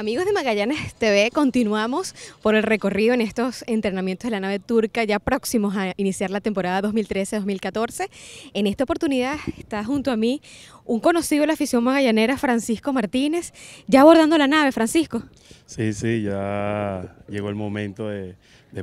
Amigos de Magallanes TV, continuamos por el recorrido en estos entrenamientos de la nave turca, ya próximos a iniciar la temporada 2013-2014. En esta oportunidad está junto a mí un conocido de la afición magallanera, Francisco Martínez, ya abordando la nave, Francisco. Sí, sí, ya llegó el momento de,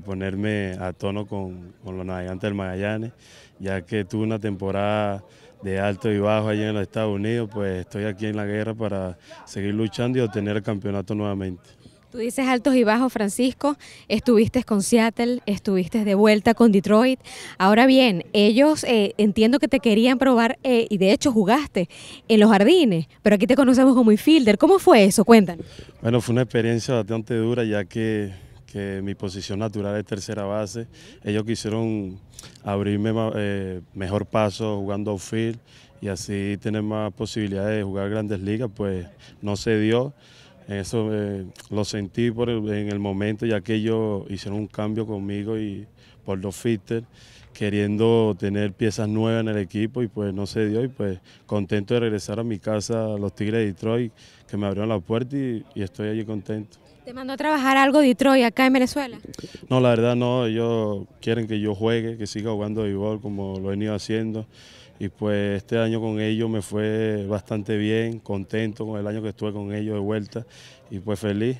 ponerme a tono con, con los navegantes del Magallanes, ya que tuve una temporada de alto y bajo allá en los Estados Unidos, pues estoy aquí en la guerra para seguir luchando y obtener el campeonato nuevamente. Tú dices altos y bajos, Francisco. Estuviste con Seattle, estuviste de vuelta con Detroit. Ahora bien, ellos eh, entiendo que te querían probar eh, y de hecho jugaste en los jardines, pero aquí te conocemos como infielder. ¿Cómo fue eso? Cuéntanos. Bueno, fue una experiencia bastante dura ya que que mi posición natural es tercera base. Ellos quisieron abrirme eh, mejor paso jugando outfield y así tener más posibilidades de jugar grandes ligas, pues no se dio. Eso eh, lo sentí en el momento, ya que ellos hicieron un cambio conmigo y por los fitters, queriendo tener piezas nuevas en el equipo y pues no se dio y pues contento de regresar a mi casa, los Tigres de Detroit, que me abrieron la puerta y estoy allí contento. ¿Te mandó a trabajar algo Detroit acá en Venezuela? No, la verdad no, ellos quieren que yo juegue, que siga jugando béisbol como lo he venido haciendo. Y pues este año con ellos me fue bastante bien, contento con el año que estuve con ellos de vuelta y pues feliz.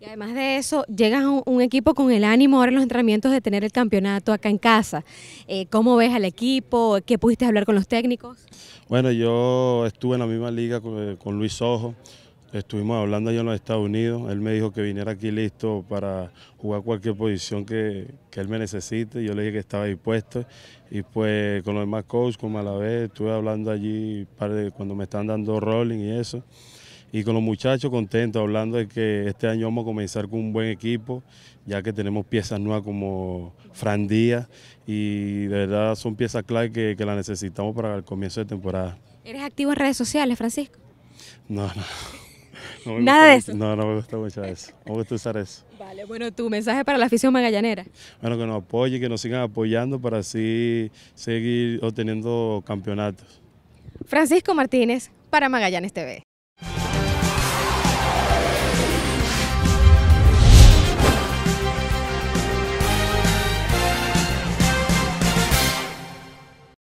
Y además de eso, llegas a un, equipo con el ánimo ahora en los entrenamientos de tener el campeonato acá en casa. Eh, ¿Cómo ves al equipo? ¿Qué pudiste hablar con los técnicos? Bueno, yo estuve en la misma liga con Luis Ojo. Estuvimos hablando allá en los Estados Unidos, él me dijo que viniera aquí listo para jugar cualquier posición que, él me necesite, yo le dije que estaba dispuesto y pues con los demás coaches, la vez estuve hablando allí para cuando me están dando rolling y eso y con los muchachos contentos, hablando de que este año vamos a comenzar con un buen equipo, ya que tenemos piezas nuevas como Fran Díaz y de verdad son piezas clave que, que las necesitamos para el comienzo de temporada. ¿Eres activo en redes sociales, Francisco? No, no. Nada de eso. No, no me gusta mucho eso. No me gusta usar eso. Vale, bueno, tu mensaje para la afición magallanera. Bueno, que nos apoye, que nos sigan apoyando para así seguir obteniendo campeonatos. Francisco Martínez para Magallanes TV.